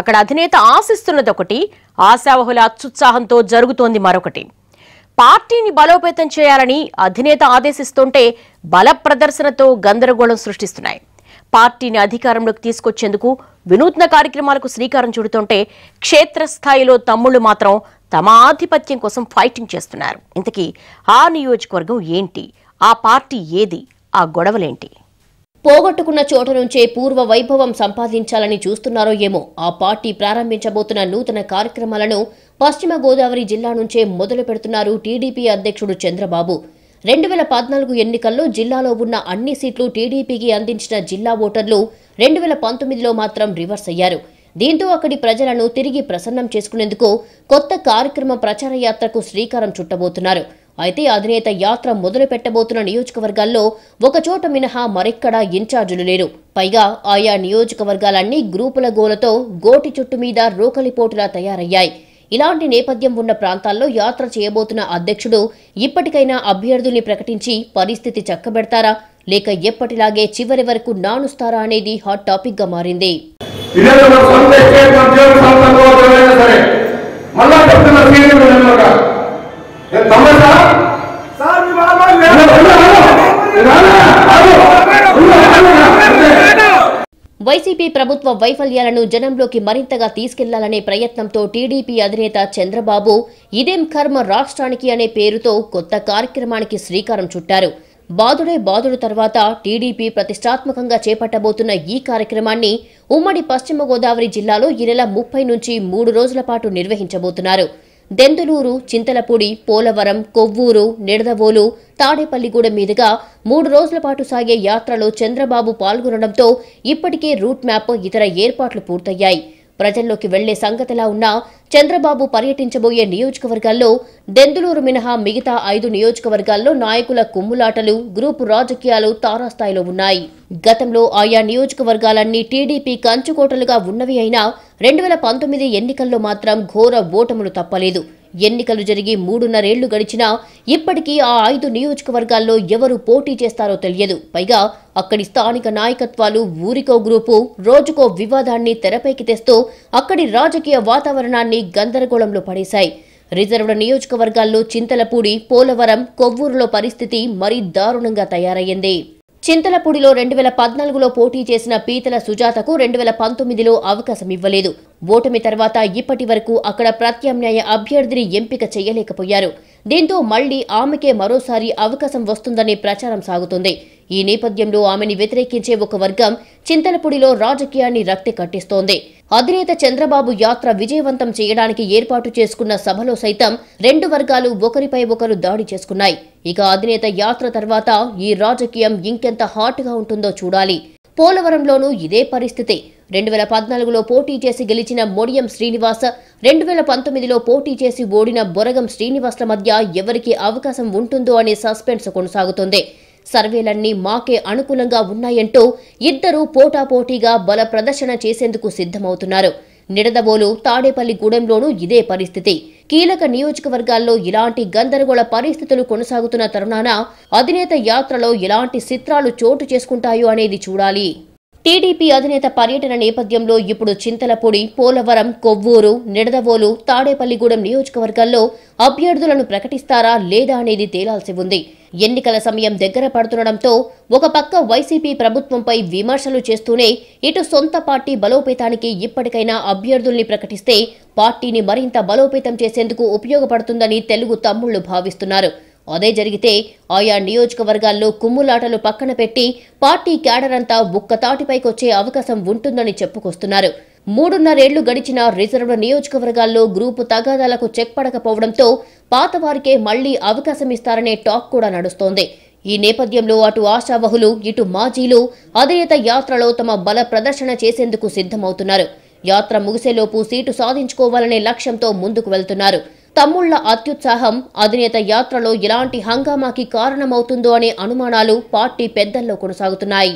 అక్కడ అధినేత ఆశిస్తున్నది ఒకటి ఆశావహుల అత్యుత్సాహంతో జరుగుతోంది మరొకటి పార్టీని బలోపేతం చేయాలని అధినేత ఆదేశిస్తుంటే బల ప్రదర్శనతో గందరగోళం సృష్టిస్తున్నాయి పార్టీని అధికారంలోకి తీసుకొచ్చేందుకు వినూత్న కార్యక్రమాలకు శ్రీకారం చుడుతుంటే క్షేత్రస్థాయిలో తమ్ముళ్లు మాత్రం తమ ఆధిపత్యం కోసం ఫైటింగ్ చేస్తున్నారు ఇంతకీ ఆ నియోజకవర్గం ఏంటి ఆ పార్టీ ఏది ఆ గొడవలేంటి పోగొట్టుకున్న చోట నుంచే పూర్వ వైభవం సంపాదించాలని చూస్తున్నారో ఏమో ఆ పార్టీ ప్రారంభించబోతున్న నూతన కార్యక్రమాలను పశ్చిమ గోదావరి జిల్లా నుంచే మొదలు పెడుతున్నారు టీడీపీ అధ్యక్షుడు చంద్రబాబు రెండు వేల పద్నాలుగు ఎన్నికల్లో జిల్లాలో ఉన్న అన్ని సీట్లు టీడీపీకి అందించిన జిల్లా ఓటర్లు రెండు వేల పంతొమ్మిదిలో మాత్రం రివర్స్ అయ్యారు దీంతో అక్కడి ప్రజలను తిరిగి ప్రసన్నం చేసుకునేందుకు కొత్త కార్యక్రమ ప్రచార యాత్రకు శ్రీకారం చుట్టబోతున్నారు అయితే అధినేత యాత్ర మొదలు పెట్టబోతున్న నియోజకవర్గాల్లో ఒకచోట మినహా మరెక్కడా ఇన్ఛార్జీలు లేరు పైగా ఆయా నియోజకవర్గాలన్నీ గ్రూపుల గోలతో గోటి చుట్టు మీద రోకలిపోటులా తయారయ్యాయి ఇలాంటి నేపథ్యం ఉన్న ప్రాంతాల్లో యాత్ర చేయబోతున్న అధ్యక్షుడు ఇప్పటికైనా అభ్యర్థుల్ని ప్రకటించి పరిస్థితి చక్కబెడతారా లేక ఎప్పటిలాగే చివరి వరకు నానుస్తారా అనేది హాట్ టాపిక్ గా మారింది వైసీపీ ప్రభుత్వ వైఫల్యాలను జనంలోకి మరింతగా తీసుకెళ్లాలనే ప్రయత్నంతో టీడీపీ అధినేత చంద్రబాబు ఇదేం కర్మ రాష్ట్రానికి అనే పేరుతో కొత్త కార్యక్రమానికి శ్రీకారం చుట్టారు బాదుడే బాదుడు తర్వాత టీడీపీ ప్రతిష్టాత్మకంగా చేపట్టబోతున్న ఈ కార్యక్రమాన్ని ఉమ్మడి పశ్చిమ గోదావరి జిల్లాలో ఈ నెల ముప్పై నుంచి మూడు రోజుల పాటు నిర్వహించబోతున్నారు దెందులూరు చింతలపూడి పోలవరం కొవ్వూరు నిడదవోలు తాడేపల్లిగూడెం మీదుగా మూడు రోజుల పాటు సాగే యాత్రలో చంద్రబాబు పాల్గొనడంతో ఇప్పటికే రూట్ మ్యాప్ ఇతర ఏర్పాట్లు పూర్తయ్యాయి ప్రజల్లోకి వెళ్లే సంగతిలా ఉన్నా చంద్రబాబు పర్యటించబోయే నియోజకవర్గాల్లో దెందులూరు మినహా మిగతా ఐదు నియోజకవర్గాల్లో నాయకుల కుమ్ములాటలు గ్రూపు రాజకీయాలు తారాస్థాయిలో ఉన్నాయి గతంలో ఆయా నియోజకవర్గాలన్నీ టీడీపీ కంచుకోటలుగా ఉన్నవి అయినా రెండు వేల పంతొమ్మిది ఎన్నికల్లో మాత్రం ఘోర ఓటములు తప్పలేదు ఎన్నికలు జరిగి మూడున్నరేళ్లు గడిచినా ఇప్పటికీ ఆ ఐదు నియోజకవర్గాల్లో ఎవరు పోటీ చేస్తారో తెలియదు పైగా అక్కడి స్థానిక నాయకత్వాలు ఊరికో గ్రూపు రోజుకో వివాదాన్ని తెరపైకి తెస్తూ అక్కడి రాజకీయ వాతావరణాన్ని గందరగోళంలో పడేశాయి రిజర్వ్డ్ నియోజకవర్గాల్లో చింతలపూడి పోలవరం కొవ్వూరులో పరిస్థితి మరీ దారుణంగా తయారయ్యింది చింతలపూడిలో రెండు వేల పద్నాలుగులో పోటీ చేసిన పీతల సుజాతకు రెండు వేల పంతొమ్మిదిలో అవకాశం ఇవ్వలేదు ఓటమి తర్వాత ఇప్పటి వరకు అక్కడ ప్రత్యామ్నాయ అభ్యర్థిని ఎంపిక చేయలేకపోయారు దీంతో మళ్లీ ఆమెకే మరోసారి అవకాశం వస్తుందనే ప్రచారం సాగుతుంది ఈ నేపథ్యంలో ఆమెని వ్యతిరేకించే ఒక వర్గం చింతలపూడిలో రాజకీయాన్ని రక్తి కట్టిస్తోంది అధినేత చంద్రబాబు యాత్ర విజయవంతం చేయడానికి ఏర్పాటు చేసుకున్న సభలో సైతం రెండు వర్గాలు ఒకరిపై ఒకరు దాడి చేసుకున్నాయి ఇక అధినేత యాత్ర తర్వాత ఈ రాజకీయం ఇంకెంత హాట్గా ఉంటుందో చూడాలి పోలవరంలోనూ ఇదే పరిస్థితి రెండు వేల పద్నాలుగులో పోటీ చేసి గెలిచిన మొడియం శ్రీనివాస్ రెండు వేల పంతొమ్మిదిలో పోటీ చేసి ఓడిన బొరగం శ్రీనివాస్ల మధ్య ఎవరికి అవకాశం ఉంటుందో అనే సస్పెన్స్ కొనసాగుతుంది సర్వేలన్నీ మాకే అనుకూలంగా ఉన్నాయంటూ ఇద్దరూ పోటాపోటీగా బల ప్రదర్శన చేసేందుకు సిద్ధమవుతున్నారు నిడదవోలు తాడేపల్లిగూడెంలోనూ ఇదే పరిస్థితి కీలక నియోజకవర్గాల్లో ఇలాంటి గందరగోళ పరిస్థితులు కొనసాగుతున్న తరుణాన అధినేత యాత్రలో ఎలాంటి చిత్రాలు చోటు చేసుకుంటాయో అనేది చూడాలి టీడీపీ అధినేత పర్యటన నేపథ్యంలో ఇప్పుడు చింతలపూడి పోలవరం కొవ్వూరు నిడదవోలు తాడేపల్లిగూడెం నియోజకవర్గాల్లో అభ్యర్థులను ప్రకటిస్తారా లేదా అనేది తేలాల్సి ఉంది ఎన్నికల సమయం దగ్గర పడుతుండటంతో ఒక పక్క వైసీపీ ప్రభుత్వంపై విమర్శలు చేస్తూనే ఇటు సొంత పార్టీ బలోపేతానికి ఇప్పటికైనా అభ్యర్థుల్ని ప్రకటిస్తే పార్టీని మరింత బలోపేతం చేసేందుకు ఉపయోగపడుతుందని తెలుగు తమ్ముళ్లు భావిస్తున్నారు అదే జరిగితే ఆయా నియోజకవర్గాల్లో కుమ్ములాటలు పక్కన పెట్టి పార్టీ క్యాడర్ అంతా వచ్చే అవకాశం ఉంటుందని చెప్పుకొస్తున్నారు మూడున్నరేళ్లు గడిచిన రిజర్వ్ నియోజకవర్గాల్లో గ్రూపు తగాదాలకు చెక్ పడకపోవడంతో పాతవారికే మళ్లీ అవకాశం ఇస్తారనే టాక్ కూడా నడుస్తోంది ఈ నేపథ్యంలో అటు ఆశావహులు ఇటు మాజీలు అదేత యాత్రలో తమ బల ప్రదర్శన చేసేందుకు సిద్ధమవుతున్నారు యాత్ర ముగిసేలోపు సీటు సాధించుకోవాలనే లక్ష్యంతో ముందుకు వెళ్తున్నారు తమ్ముళ్ల అత్యుత్సాహం అధినేత యాత్రలో ఎలాంటి హంగామాకి కారణమవుతుందో అనే అనుమానాలు పార్టీ పెద్దల్లో కొనసాగుతున్నాయి